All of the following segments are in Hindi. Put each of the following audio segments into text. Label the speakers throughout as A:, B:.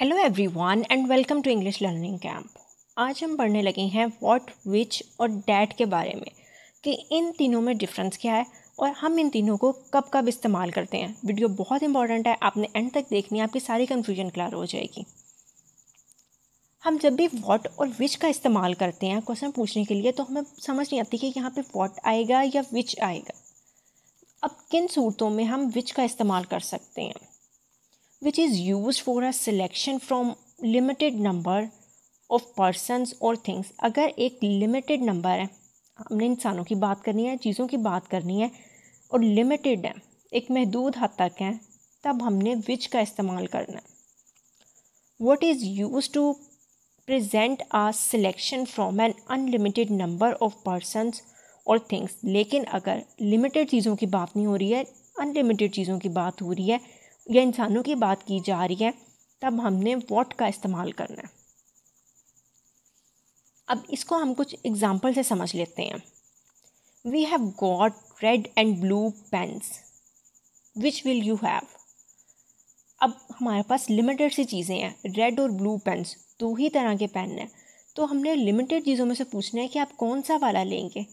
A: hello everyone and welcome to English learning camp आज हम पढ़ने लगे हैं व्हाट विच और डैट के बारे में कि इन तीनों में डिफरेंस क्या है और हम इन तीनों को कब कब इस्तेमाल करते हैं वीडियो बहुत इंपॉर्टेंट है आपने एंड तक देखनी है आपकी सारी कन्फ्यूजन क्लियर हो जाएगी हम जब भी वॉट और विच का इस्तेमाल करते हैं क्वेश्चन पूछने के लिए तो हमें समझ नहीं आती कि यहाँ पे वॉट आएगा या विच आएगा अब किन सूरतों में हम विच का इस्तेमाल कर सकते हैं which is used for a selection from limited number of persons or things अगर एक limited number है हमने इंसानों की बात करनी है चीज़ों की बात करनी है और limited है एक महदूद हद तक है तब हमने विच का इस्तेमाल करना है what is use to present a selection from an unlimited number of persons और थिंग्स लेकिन अगर लिमिटेड चीज़ों की बात नहीं हो रही है अनलिमिटेड चीज़ों की बात हो रही है या इंसानों की बात की जा रही है तब हमने वॉट का इस्तेमाल करना है अब इसको हम कुछ एग्ज़ाम्पल से समझ लेते हैं we have got red and blue pens which will you have अब हमारे पास लिमिटेड सी चीज़ें हैं रेड और ब्लू पेन्स दो ही तरह के पेन हैं तो हमने लिमिटेड चीज़ों में से पूछना है कि आप कौन सा वाला लेंगे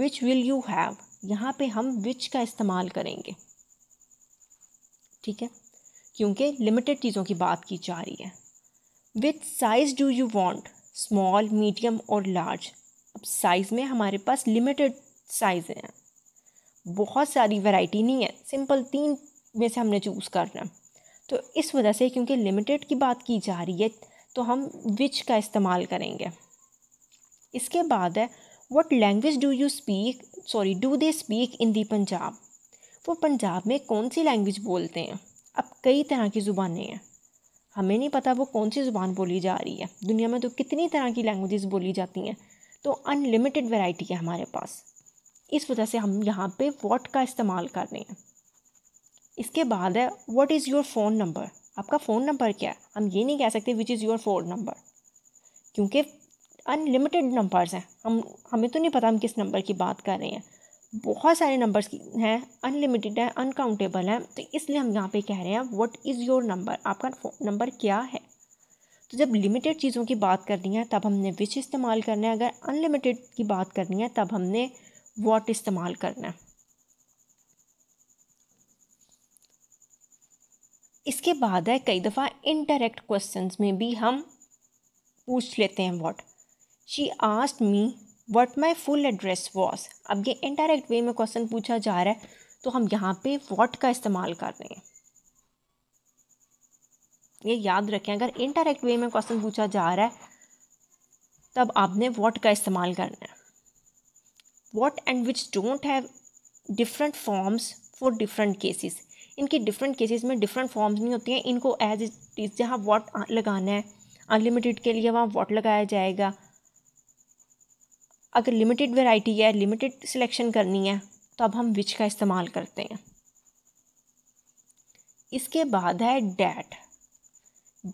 A: विच विल यू हैव यहाँ पे हम विच का इस्तेमाल करेंगे ठीक है क्योंकि लिमिटेड चीज़ों की बात की जा रही है with size do you want small medium और लार्ज अब साइज़ में हमारे पास लिमिटेड साइज़ हैं बहुत सारी वैरायटी नहीं है सिंपल तीन में से हमने चूज़ करना तो इस वजह से क्योंकि लिमिटेड की बात की जा रही है तो हम विच का इस्तेमाल करेंगे इसके बाद है what language do you speak sorry do they speak in the Punjab वो पंजाब में कौन सी लैंग्वेज बोलते हैं अब कई तरह की ज़ुबानें हैं हमें नहीं पता वो कौन सी ज़ुबान बोली जा रही है दुनिया में तो कितनी तरह की लैंग्वेजेस बोली जाती हैं तो अनलिमिटेड वैरायटी है हमारे पास इस वजह से हम यहाँ पे वॉट का इस्तेमाल कर रहे हैं इसके बाद है what is your phone number आपका फ़ोन नंबर क्या है हम ये नहीं कह सकते which is your phone number क्योंकि अनलिमिटेड नंबर्स हैं हम हमें तो नहीं पता हम किस नंबर की बात कर रहे हैं बहुत सारे नंबर्स हैं अनलिमिटेड है अनकाउंटेबल है तो इसलिए हम यहाँ पे कह रहे हैं व्हाट इज़ योर नंबर आपका नंबर क्या है तो जब लिमिटेड चीज़ों की बात करनी है तब हमने विच इस्तेमाल करना है अगर अनलिमिटेड की बात करनी है तब हमने वॉट इस्तेमाल करना है इसके बाद है कई दफ़ा इनडायरेक्ट क्वेश्चन में भी हम पूछ लेते हैं what she asked me what my full address was अब ये इनडायरेक्ट वे में क्वेश्चन पूछा जा रहा है तो हम यहाँ पे वॉट का इस्तेमाल कर रहे हैं ये याद रखें अगर इनडायरेक्ट वे में क्वेश्चन पूछा जा रहा है तब आपने वॉट का इस्तेमाल करना है what and which don't have different forms for different cases इनके डिफरेंट केसेस में डिफरेंट फॉर्म्स नहीं होती हैं इनको एज इट इज़ जहाँ वॉट लगाना है अनलिमिटेड के लिए वहाँ वॉट लगाया जाएगा अगर लिमिटेड वेराइटी है लिमिटेड सिलेक्शन करनी है तो अब हम विच का इस्तेमाल करते हैं इसके बाद है that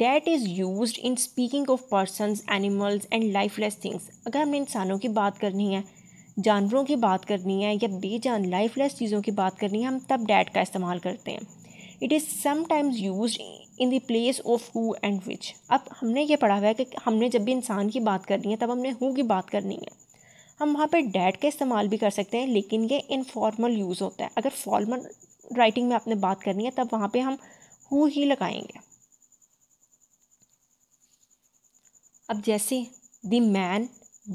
A: that is used in speaking of person animals and lifeless things अगर हमें इंसानों की बात करनी है जानवरों की बात करनी है या बेजान लाइफलेस चीज़ों की बात करनी है हम तब डैट का इस्तेमाल करते हैं it is sometimes used in the place of who and which अब हमने ये पढ़ा हुआ है कि हमने जब भी इंसान की बात करनी है तब हमने हु की बात करनी है हम वहाँ पे डैड का इस्तेमाल भी कर सकते हैं लेकिन ये इनफॉर्मल यूज़ होता है अगर फॉर्मल राइटिंग में आपने बात करनी है तब वहाँ पे हम हु ही लगाएंगे अब जैसे the man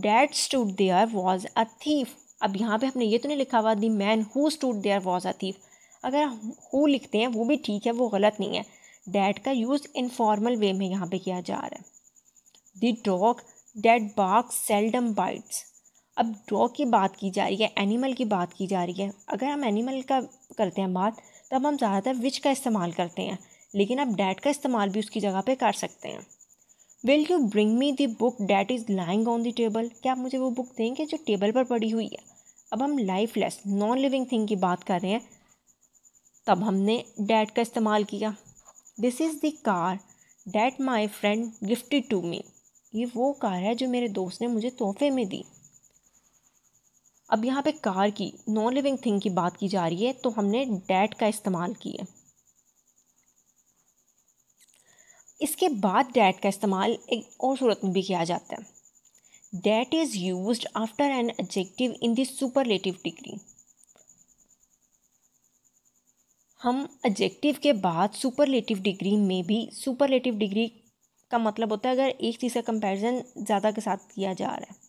A: that stood there was a thief अब यहाँ पे हमने ये तो नहीं लिखा हुआ the man who stood there was a thief अगर हु लिखते हैं वो भी ठीक है वो गलत नहीं है डैड का यूज़ इनफॉर्मल वे में यहाँ पे किया जा रहा है the dog that barks seldom bites अब डॉग की बात की जा रही है एनिमल की बात की जा रही है अगर हम एनिमल का करते हैं बात तब हम ज़्यादातर विच का इस्तेमाल करते हैं लेकिन आप डैट का इस्तेमाल भी उसकी जगह पे कर सकते हैं will you bring me the book that is lying on the table क्या आप मुझे वो बुक देंगे जो टेबल पर पड़ी हुई है अब हम लेस नॉन लिविंग थिंग की बात कर रहे हैं तब हमने डैट का इस्तेमाल किया this is the car that my friend gifted to me ये वो कार है जो मेरे दोस्त ने मुझे तोहफे में दी अब यहाँ पे कार की नॉन लिविंग थिंग की बात की जा रही है तो हमने डैट का इस्तेमाल किया इसके बाद डैट का इस्तेमाल एक और सूरत में भी किया जाता है that is used after an adjective in this superlative degree हम एडजेक्टिव के बाद सुपरलेटिव डिग्री में भी सुपरलेटिव डिग्री का मतलब होता है अगर एक चीज़ का कंपैरिजन ज़्यादा के साथ किया जा रहा है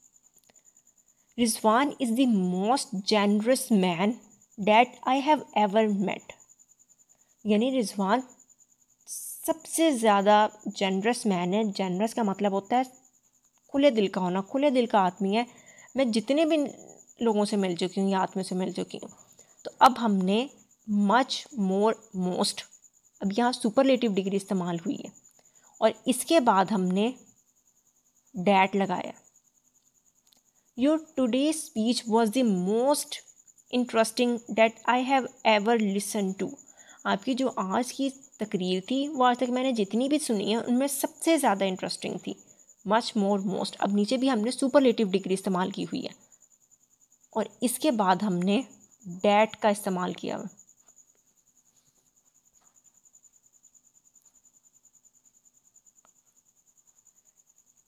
A: Rizwan is the most generous man that I have ever met यानी रिजवान सबसे ज़्यादा जनरस मैन है जेनरस का मतलब होता है खुले दिल का होना खुले दिल का आदमी है मैं जितने भी लोगों से मिल चुकी हूँ या आदमियों से मिल चुकी हूँ तो अब हमने मच मोर मोस्ट अब यहाँ सुपरलेटिव डिग्री इस्तेमाल हुई है और इसके बाद हमने डैट लगाया your today speech was the most interesting that I have ever listen to आपकी जो आज की तकरीर थी वो आज तक मैंने जितनी भी सुनी है उनमें सबसे ज़्यादा इंटरेस्टिंग थी मच मोर मोस्ट अब नीचे भी हमने सुपरलेटिव डिग्री इस्तेमाल की हुई है और इसके बाद हमने डैट का इस्तेमाल किया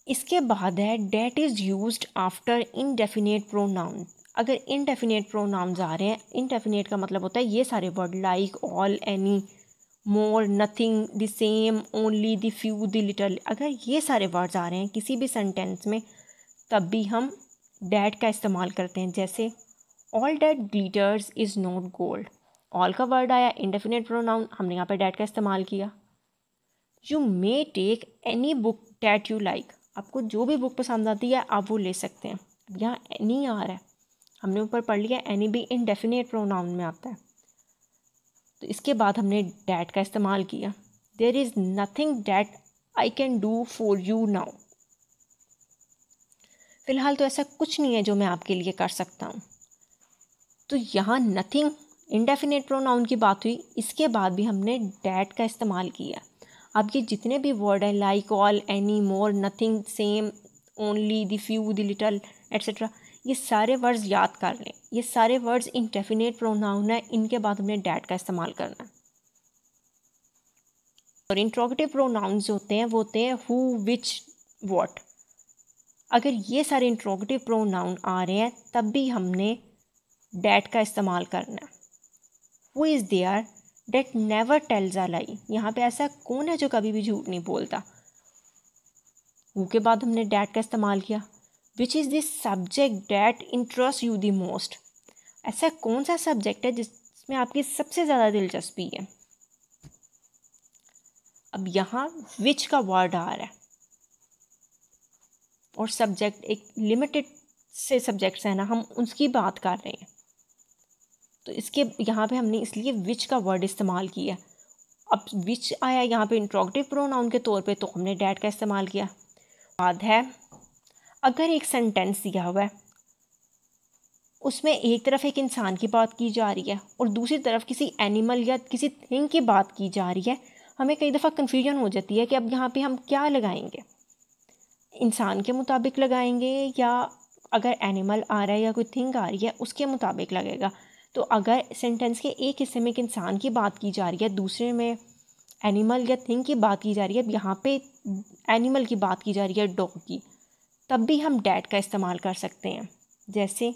A: इसके बाद है that is used after indefinite pronoun अगर इनडेफिनेट प्रोनाउन्स आ रहे हैं इनडेफिनेट का मतलब होता है ये सारे word like all any more nothing the same only the few the little अगर ये सारे वर्ड्स आ रहे हैं किसी भी सेंटेंस में तब भी हम डैट का इस्तेमाल करते हैं जैसे all that glitters is not gold all का वर्ड आया इंडेफिनेट प्रोनाउन हमने यहाँ पर डैट का इस्तेमाल किया you may take any book that you like आपको जो भी बुक पसंद आती है आप वो ले सकते हैं यहाँ एनी आ रहा है हमने ऊपर पढ़ लिया एनी भी इनडेफिनेट प्रोनाउन में आता है तो इसके बाद हमने डैट का इस्तेमाल किया there is nothing that I can do for you now फ़िलहाल तो ऐसा कुछ नहीं है जो मैं आपके लिए कर सकता हूँ तो यहाँ नथिंग इनडेफिनेट प्रोनाउन की बात हुई इसके बाद भी हमने डैट का इस्तेमाल किया अब ये जितने भी वर्ड हैं like all any more nothing same only the few the little etcetera ये सारे वर्ड्स याद कर लें ये सारे वर्ड्स इंडेफिनेट प्रोनाउन है इनके बाद हमने डैट का इस्तेमाल करना है और इंट्रोगेटिव जो होते हैं वो होते हैं हु विच वॉट अगर ये सारे इंट्रोगेटिव प्रोनाउन आ रहे हैं तब भी हमने डैट का इस्तेमाल करना है who is there that never tells a lie यहाँ पे ऐसा कौन है जो कभी भी झूठ नहीं बोलता वो के बाद हमने डैट का इस्तेमाल किया which is this subject that interest you the most ऐसा कौन सा सब्जेक्ट है जिसमें आपकी सबसे ज़्यादा दिलचस्पी है अब यहाँ विच का वर्ड आ रहा है और सब्जेक्ट एक लिमिटेड से सब्जेक्ट्स हैं ना हम उसकी बात कर रहे हैं तो इसके यहाँ पे हमने इसलिए विच का वर्ड इस्तेमाल किया अब विच आया यहाँ पे इंट्रोगेटिव प्रोनाउन के तौर पे तो हमने डैड का इस्तेमाल किया बाद है अगर एक सेंटेंस दिया हुआ है उसमें एक तरफ एक इंसान की बात की जा रही है और दूसरी तरफ किसी एनिमल या किसी थिंग की बात की जा रही है हमें कई दफ़ा कन्फ्यूजन हो जाती है कि अब यहाँ पर हम क्या लगाएंगे इंसान के मुताबिक लगाएंगे या अगर एनिमल आ रहा है या कोई थिंग आ रही है उसके मुताबिक लगेगा तो अगर सेंटेंस के एक हिस्से में एक इंसान की बात की जा रही है दूसरे में एनिमल या थिंग की बात की जा रही है यहाँ पे एनिमल की बात की जा रही है डॉग की तब भी हम डैट का इस्तेमाल कर सकते हैं जैसे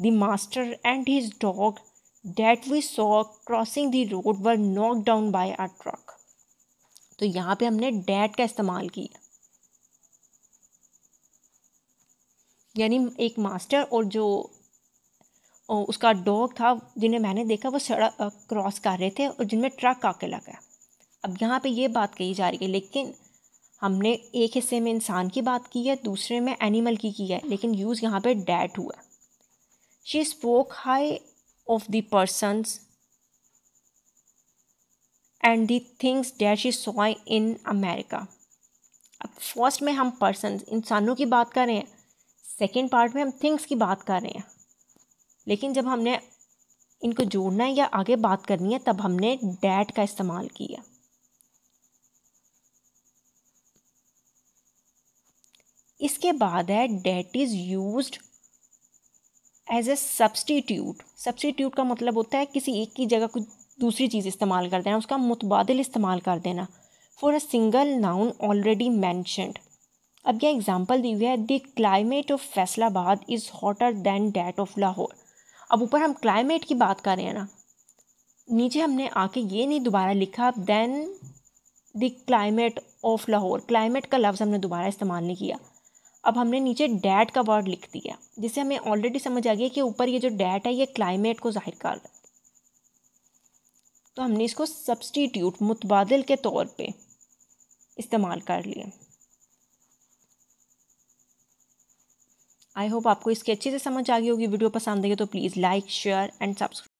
A: the master and his dog that we saw crossing the road were knock down by a truck तो यहाँ पे हमने डैड का इस्तेमाल किया यानी एक मास्टर और जो उसका डॉग था जिन्हें मैंने देखा वो सड़क क्रॉस कर रहे थे और जिनमें ट्रक आके लगा अब यहाँ पे ये बात कही जा रही है लेकिन हमने एक हिस्से में इंसान की बात की है दूसरे में एनिमल की की है लेकिन यूज़ यहाँ पे डैट हुआ she spoke high of the persons and the things that she saw in America अब फर्स्ट में हम पर्सन इंसानों की बात कर रहे हैं सेकेंड पार्ट में हम थिंग्स की बात कर रहे हैं लेकिन जब हमने इनको जोड़ना है या आगे बात करनी है तब हमने डैट का इस्तेमाल किया इसके बाद है that is used as a substitute substitute का मतलब होता है किसी एक की जगह कुछ दूसरी चीज़ इस्तेमाल कर देना उसका मुतबादल इस्तेमाल कर देना for a single noun already mentioned अब यह एग्ज़ाम्पल दी हुई है the climate of Faisalabad is hotter than that of Lahore अब ऊपर हम क्लाइमेट की बात कर रहे हैं ना नीचे हमने आके ये नहीं दोबारा लिखा than the climate of Lahore climate का लफ्ज़ हमने दोबारा इस्तेमाल नहीं किया अब हमने नीचे डैट का वर्ड लिख दिया जिससे हमें ऑलरेडी समझ आ गया कि ऊपर ये जो डैट है ये क्लाइमेट को जाहिर कर रहा है तो हमने इसको सब्सटीट्यूट मुतबादल के तौर पे इस्तेमाल कर लिया आई होप आपको इसकी अच्छे से समझ आ गई होगी वीडियो पसंद आएगी तो please like share and subscribe